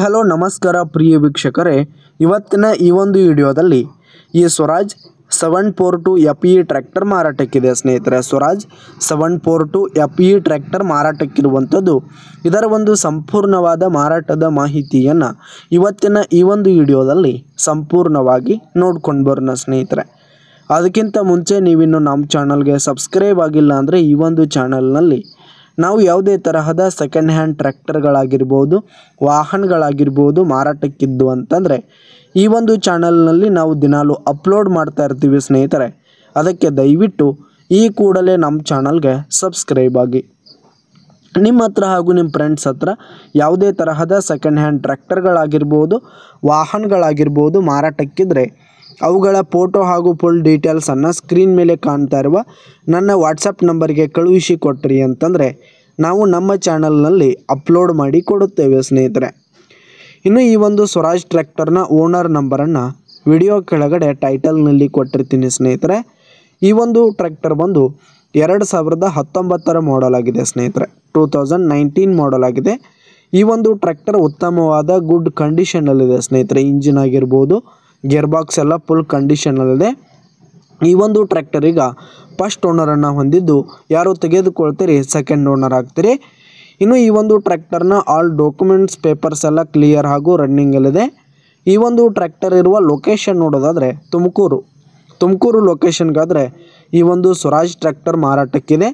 hello ನಮಸ್ಕಾರ ಪ್ರಿಯ ವೀಕ್ಷಕರೇ ಇವತ್ತಿನ ಈ ಒಂದು ವಿಡಿಯೋದಲ್ಲಿ ಈ Swaraj seven four two F E tractor ಮಾರಾಟಕ್ಕಿದೆ ಸ್ನೇಹಿತರೆ Swaraj seven four two F E tractor ಮಾರಾಟಕ್ಕಿರುವಂಥದ್ದು ಇದರ ಒಂದು ಸಂಪೂರ್ಣವಾದ ಮಾರಾಟದ ಮಾಹಿತಿಯನ್ನು ಇವತ್ತಿನ ಈ ಒಂದು ವಿಡಿಯೋದಲ್ಲಿ ಸಂಪೂರ್ಣವಾಗಿ ನೋಡ್ಕೊಂಡು ಬರೋಣ ಸ್ನೇಹಿತರೆ ಅದಕ್ಕಿಂತ ಮುಂಚೆ ನೀವಿನ್ನು ನಮ್ಮ ಚಾನಲ್ಗೆ ಸಬ್ಸ್ಕ್ರೈಬ್ ಆಗಿಲ್ಲ ಅಂದರೆ ಈ ಒಂದು ಚಾನಲ್ನಲ್ಲಿ ನಾವು ಯಾವುದೇ ತರಹದ ಸೆಕೆಂಡ್ ಹ್ಯಾಂಡ್ ಟ್ರ್ಯಾಕ್ಟರ್ಗಳಾಗಿರ್ಬೋದು ವಾಹನಗಳಾಗಿರ್ಬೋದು ಮಾರಾಟಕ್ಕಿದ್ದು ಅಂತಂದರೆ ಈ ಒಂದು ಚಾನಲ್ನಲ್ಲಿ ನಾವು ದಿನಾಲು ಅಪ್ಲೋಡ್ ಮಾಡ್ತಾ ಇರ್ತೀವಿ ಸ್ನೇಹಿತರೆ ಅದಕ್ಕೆ ದಯವಿಟ್ಟು ಈ ಕೂಡಲೇ ನಮ್ಮ ಚಾನಲ್ಗೆ ಸಬ್ಸ್ಕ್ರೈಬ್ ಆಗಿ ನಿಮ್ಮ ಹತ್ರ ಹಾಗೂ ನಿಮ್ಮ ಫ್ರೆಂಡ್ಸ್ ಹತ್ರ ಯಾವುದೇ ತರಹದ ಸೆಕೆಂಡ್ ಹ್ಯಾಂಡ್ ಟ್ರ್ಯಾಕ್ಟರ್ಗಳಾಗಿರ್ಬೋದು ವಾಹನಗಳಾಗಿರ್ಬೋದು ಮಾರಾಟಕ್ಕಿದ್ರೆ ಅವುಗಳ ಫೋಟೋ ಹಾಗೂ ಫುಲ್ ಡೀಟೇಲ್ಸನ್ನು ಸ್ಕ್ರೀನ್ ಮೇಲೆ ಕಾಣ್ತಾ ಇರುವ ನನ್ನ ವಾಟ್ಸಪ್ ನಂಬರ್ಗೆ ಕಳುಹಿಸಿ ಕೊಟ್ರಿ ಅಂತಂದರೆ ನಾವು ನಮ್ಮ ಚಾನಲ್ನಲ್ಲಿ ಅಪ್ಲೋಡ್ ಮಾಡಿ ಕೊಡುತ್ತೇವೆ ಸ್ನೇಹಿತರೆ ಇನ್ನು ಈ ಒಂದು ಸ್ವರಾಜ್ ಟ್ರ್ಯಾಕ್ಟರ್ನ ಓನರ್ ನಂಬರನ್ನು ವಿಡಿಯೋ ಕೆಳಗಡೆ ಟೈಟಲ್ನಲ್ಲಿ ಕೊಟ್ಟಿರ್ತೀನಿ ಸ್ನೇಹಿತರೆ ಈ ಒಂದು ಟ್ರ್ಯಾಕ್ಟರ್ ಬಂದು ಎರಡು ಸಾವಿರದ ಹತ್ತೊಂಬತ್ತರ ಮಾಡಲ್ ಆಗಿದೆ ಸ್ನೇಹಿತರೆ ಟೂ ತೌಸಂಡ್ ನೈನ್ಟೀನ್ ಮಾಡಲ್ ಆಗಿದೆ ಈ ಒಂದು ಟ್ರ್ಯಾಕ್ಟರ್ ಉತ್ತಮವಾದ ಗುಡ್ ಕಂಡೀಷನಲ್ಲಿದೆ ಸ್ನೇಹಿತರೆ ಇಂಜಿನ್ ಆಗಿರ್ಬೋದು ಗೇರ್ ಬಾಕ್ಸ್ ಎಲ್ಲ ಫುಲ್ ಕಂಡೀಷನಲ್ಲಿದೆ ಈ ಒಂದು ಟ್ರ್ಯಾಕ್ಟರ್ ಈಗ ಫಸ್ಟ್ ಓನರನ್ನು ಹೊಂದಿದ್ದು ಯಾರು ತೆಗೆದುಕೊಳ್ತೀರಿ ಸೆಕೆಂಡ್ ಓನರ್ ಆಗ್ತೀರಿ ಇನ್ನು ಈ ಒಂದು ಟ್ರ್ಯಾಕ್ಟರ್ನ ಆಲ್ ಡಾಕ್ಯುಮೆಂಟ್ಸ್ ಪೇಪರ್ಸ್ ಎಲ್ಲ ಕ್ಲಿಯರ್ ಹಾಗೂ ರನ್ನಿಂಗಲ್ಲಿದೆ ಈ ಒಂದು ಟ್ರ್ಯಾಕ್ಟರ್ ಇರುವ ಲೊಕೇಶನ್ ನೋಡೋದಾದರೆ ತುಮಕೂರು ತುಮಕೂರು ಲೊಕೇಶನ್ಗಾದರೆ ಈ ಒಂದು ಸ್ವರಾಜ್ ಟ್ರ್ಯಾಕ್ಟರ್ ಮಾರಾಟಕ್ಕಿದೆ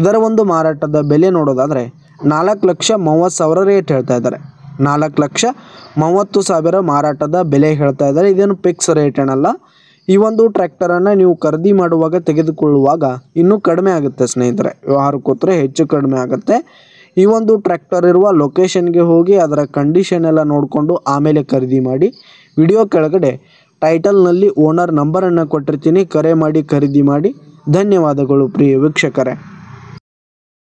ಇದರ ಒಂದು ಮಾರಾಟದ ಬೆಲೆ ನೋಡೋದಾದರೆ ನಾಲ್ಕು ಲಕ್ಷ ಮೂವತ್ತು ಸಾವಿರ ರೇಟ್ ಹೇಳ್ತಾ ಇದ್ದಾರೆ ನಾಲ್ಕು ಲಕ್ಷ ಮೂವತ್ತು ಸಾವಿರ ಮಾರಾಟದ ಬೆಲೆ ಹೇಳ್ತಾ ಇದ್ದಾರೆ ಇದೇನು ಫಿಕ್ಸ್ ರೇಟ್ ಏನಲ್ಲ ಈ ಒಂದು ಟ್ರ್ಯಾಕ್ಟರನ್ನು ನೀವು ಖರೀದಿ ಮಾಡುವಾಗ ತೆಗೆದುಕೊಳ್ಳುವಾಗ ಇನ್ನೂ ಕಡಿಮೆ ಆಗುತ್ತೆ ಸ್ನೇಹಿತರೆ ವ್ಯವಹಾರ ಹೆಚ್ಚು ಕಡಿಮೆ ಆಗುತ್ತೆ ಈ ಒಂದು ಟ್ರ್ಯಾಕ್ಟರ್ ಇರುವ ಲೊಕೇಶನ್ಗೆ ಹೋಗಿ ಅದರ ಕಂಡೀಷನ್ ಎಲ್ಲ ನೋಡಿಕೊಂಡು ಆಮೇಲೆ ಖರೀದಿ ಮಾಡಿ ವಿಡಿಯೋ ಕೆಳಗಡೆ ಟೈಟಲ್ನಲ್ಲಿ ಓನರ್ ನಂಬರನ್ನು ಕೊಟ್ಟಿರ್ತೀನಿ ಕರೆ ಮಾಡಿ ಖರೀದಿ ಮಾಡಿ ಧನ್ಯವಾದಗಳು ಪ್ರಿಯ ವೀಕ್ಷಕರೇ